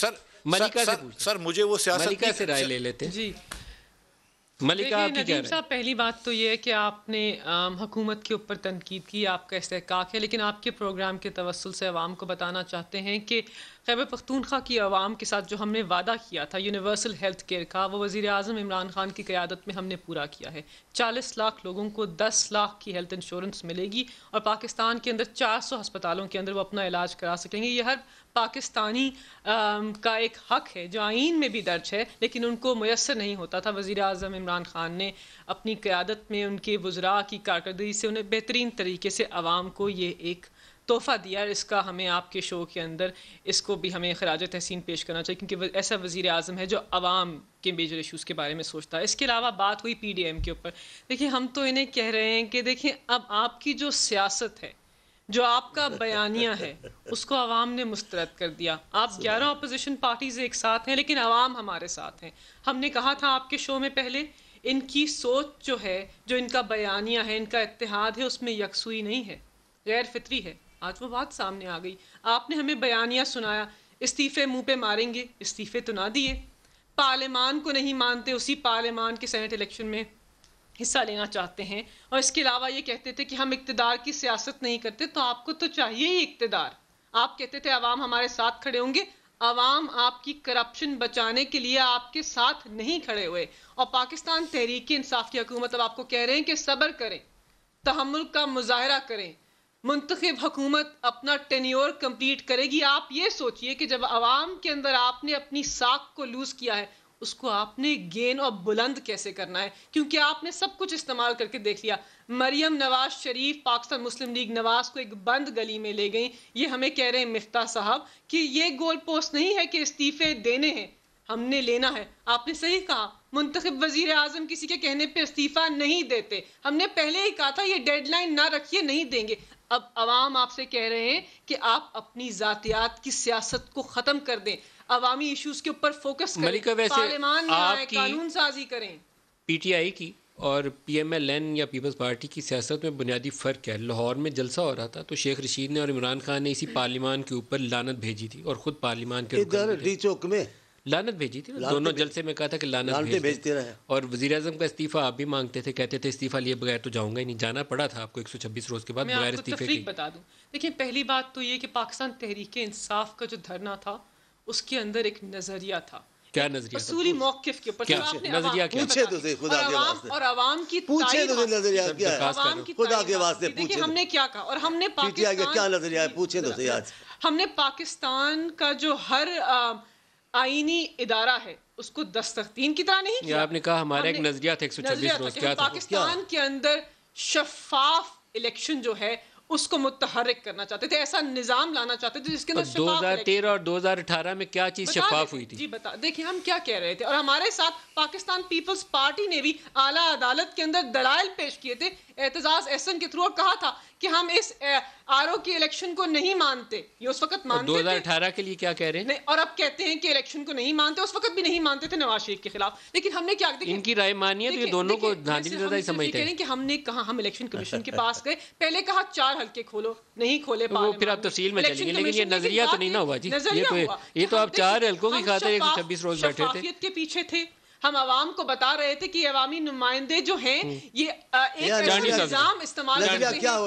Sir Malika sir, से sir मुझे वो सियासत मलिका से राय ले लेते हैं जी मलिका आप नदीम साहब पहली बात तो ये है कि आपने हकूमत के ऊपर तनकीद की आपका इस्तेकाक है लेकिन आपके प्रोग्राम के तवसल से आवाम को बताना चाहते हैं कि खैबर पख्तूनखा की आवाम के साथ जो हमने वादा किया था यूनिवर्सल हेल्थ केयर का वो वज़ी अजम इमरान खान की क़्यादत में हमने पूरा किया है चालीस लाख लोगों को दस लाख की हेल्थ इंश्योरेंस मिलेगी और पाकिस्तान के अंदर चार सौ हस्पतालों के अंदर वो अपना इलाज करा सकेंगे ये हर पाकिस्तानी आम, का एक हक है जो आइन में भी दर्ज है लेकिन उनको मैसर नहीं होता था वज़ी अजम इमरान खान ने अपनी क़्यादत में उनके वज़रा की कारकरी से उन्हें बेहतरीन तरीके से आवाम को ये एक तोहफ़ा दिया इसका हमें आपके शो के अंदर इसको भी हमें खराज तहसीन पेश करना चाहिए क्योंकि ऐसा वज़ी अजम है जो आवाम के मेजर इशूज़ के बारे में सोचता है इसके अलावा बात हुई पी डी एम के ऊपर देखिए हम तो इन्हें कह रहे हैं कि देखिए अब आपकी जो सियासत है जो आपका बयानिया है उसको आवाम ने मुस्तरद कर दिया आप ग्यारह अपोजिशन पार्टीज एक साथ हैं लेकिन आवाम हमारे साथ हैं हमने कहा था आपके शो में पहले इनकी सोच जो है जो इनका बयानिया है इनका इतिहाद है उसमें यकसुई नहीं है गैर फित्री है आज वो बात सामने आ गई आपने हमें बयानिया सुनाया इस्तीफे मुंह पे मारेंगे इस्तीफे तो ना दिए पार्लियामान को नहीं मानते उसी पार्लियामान के सेनेट इलेक्शन में हिस्सा लेना चाहते हैं और इसके अलावा ये कहते थे कि हम इकतदार की सियासत नहीं करते तो आपको तो चाहिए ही इकतदार आप कहते थे आवाम हमारे साथ खड़े होंगे आवाम आपकी करप्शन बचाने के लिए आपके साथ नहीं खड़े हुए और पाकिस्तान तहरीक इंसाफ की हुकूमत अब आपको कह रहे हैं कि सब्र करें तहमुल का मुजाहरा करें मुंतब हकूमत अपना टेन्योर कंप्लीट करेगी आप ये सोचिए कि जब आवाम के अंदर आपने अपनी साख को लूज़ किया है उसको आपने गेन और बुलंद कैसे करना है क्योंकि आपने सब कुछ इस्तेमाल करके देख लिया मरियम नवाज शरीफ पाकिस्तान मुस्लिम लीग नवाज को एक बंद गली में ले गई ये हमें कह रहे हैं मिफ्ता साहब कि ये गोल पोस्ट नहीं है कि इस्तीफे देने हैं हमने लेना है आपने सही कहा मुंतब वजीर आजम किसी के कहने पर इस्तीफा नहीं देते हमने पहले ही कहा था ये डेडलाइन ना रखिए नहीं देंगे अब आवाम आपसे कह रहे हैं कि आप अपनी जातियात की सियासत को ख़त्म कर दें अवामी इश्यूज के ऊपर फोकस करें पार्लियामान कानून साजी करें पीटीआई की और एन या पीपल्स पार्टी की सियासत में बुनियादी फ़र्क है लाहौर में जलसा हो रहा था तो शेख रशीद ने और इमरान खान ने इसी पार्लियामान के ऊपर लानत भेजी थी और ख़ुद पार्लियामान के इधर डी चौक में लानत भेजी थी दोनों जलसे में कहा था कि लानत, लानत भेजते रहे और वजी अजम का इस्तीफा आप भी मांगते थे कहते थे इस्तीफा लिए बगैर तो जाऊंगा ही नहीं जाना पड़ा था आपको 126 रोज के बाद बगैर इस्तीफे की बता दूं देखिए पहली बात तो ये कि पाकिस्तान तहरीक इंसाफ का जो धरना था उसके अंदर एक नजरिया था क्या नजरिया असूली मौकफ के ऊपर नजरिया क्या तो और आवाम की पूछे तो नजरिया खुदा के वास्ते तो। हमने क्या कहा और हमने क्या नजरिया पूछे तो हमने पाकिस्तान का जो हर आईनी इदारा है उसको दस्तखतीन की तरह नहीं किया आपने कहा हमारा एक नजरिया था एक सौ छब्बीस रोज पाकिस्तान के अंदर शफाफ इलेक्शन जो है उसको मुतहरक करना चाहते थे ऐसा निज़ाम लाना चाहते थे जिसके अंदर दो हज़ार तेरह और दो हज़ार अठारह में क्या चीज़ शफाफ हुई थी जी बता देखिए हम क्या कह रहे थे और हमारे साथ पाकिस्तान पीपल्स पार्टी ने भी आला अदालत के अंदर दलाल पेश किए थे एहतजाज एहसन के थ्रू और कहा था कि हम इस आर के इलेक्शन को नहीं मानते ये उस वक्त मानते दो 2018 के लिए क्या कह रहे हैं और अब कहते हैं कि इलेक्शन को नहीं मानते उस वक्त भी नहीं मानते थे नवाज शरीफ के खिलाफ लेकिन हमने क्या देखिए इनकी राय मानी है तो ये दोनों को ही समझते हैं कि हमने कहा हम इलेक्शन कमीशन के पास गए पहले कहा चार हल्के खोलो नहीं खोले वो फिर आप तफसील में चलिए लेकिन ये नजरिया तो नहीं ना हुआ जी ये तो, तो आप चार हल्कों की खाते एक छब्बीस रोज बैठे थे के पीछे थे हम आवाम को बता रहे थे कि अवामी नुमाइंदे जो हैं हम्म। ये एक निज़ाम इस्तेमाल करते हैं